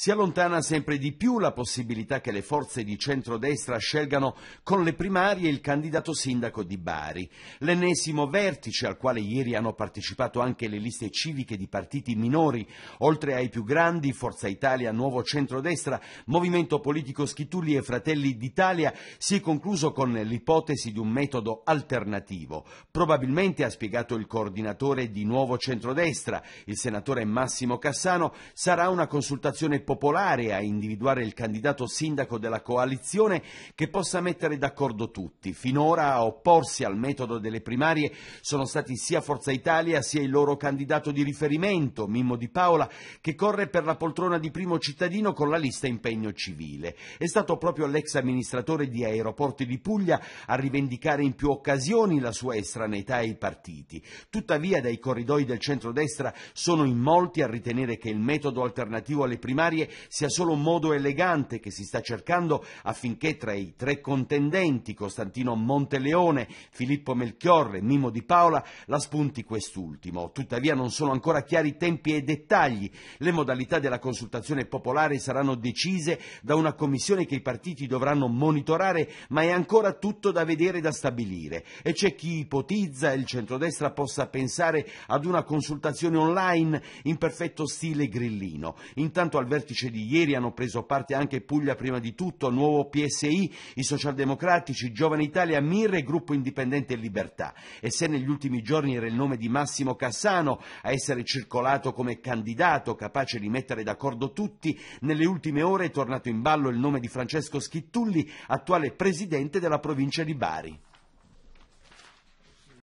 Si allontana sempre di più la possibilità che le forze di centrodestra scelgano con le primarie il candidato sindaco di Bari. L'ennesimo vertice al quale ieri hanno partecipato anche le liste civiche di partiti minori, oltre ai più grandi Forza Italia, Nuovo Centrodestra, Movimento Politico Schitulli e Fratelli d'Italia, si è concluso con l'ipotesi di un metodo alternativo. Probabilmente, ha spiegato il coordinatore di Nuovo Centrodestra, il senatore Massimo Cassano, sarà una consultazione popolare a individuare il candidato sindaco della coalizione che possa mettere d'accordo tutti. Finora a opporsi al metodo delle primarie sono stati sia Forza Italia sia il loro candidato di riferimento, Mimmo Di Paola, che corre per la poltrona di primo cittadino con la lista impegno civile. È stato proprio l'ex amministratore di Aeroporti di Puglia a rivendicare in più occasioni la sua estraneità ai partiti. Tuttavia dai corridoi del centrodestra sono in molti a ritenere che il metodo alternativo alle primarie primarie sia solo un modo elegante che si sta cercando affinché tra i tre contendenti, Costantino Monteleone, Filippo Melchiorre e Mimo Di Paola, la spunti quest'ultimo. Tuttavia non sono ancora chiari tempi e dettagli. Le modalità della consultazione popolare saranno decise da una commissione che i partiti dovranno monitorare, ma è ancora tutto da vedere e da stabilire. E c'è chi ipotizza il centrodestra possa pensare ad una consultazione online in perfetto stile grillino. Intanto al vertice di ieri hanno preso parte anche Puglia prima di tutto, Nuovo PSI, i Socialdemocratici, Giovane Italia, Mir e Gruppo Indipendente e Libertà. E se negli ultimi giorni era il nome di Massimo Cassano a essere circolato come candidato capace di mettere d'accordo tutti, nelle ultime ore è tornato in ballo il nome di Francesco Schittulli, attuale presidente della provincia di Bari.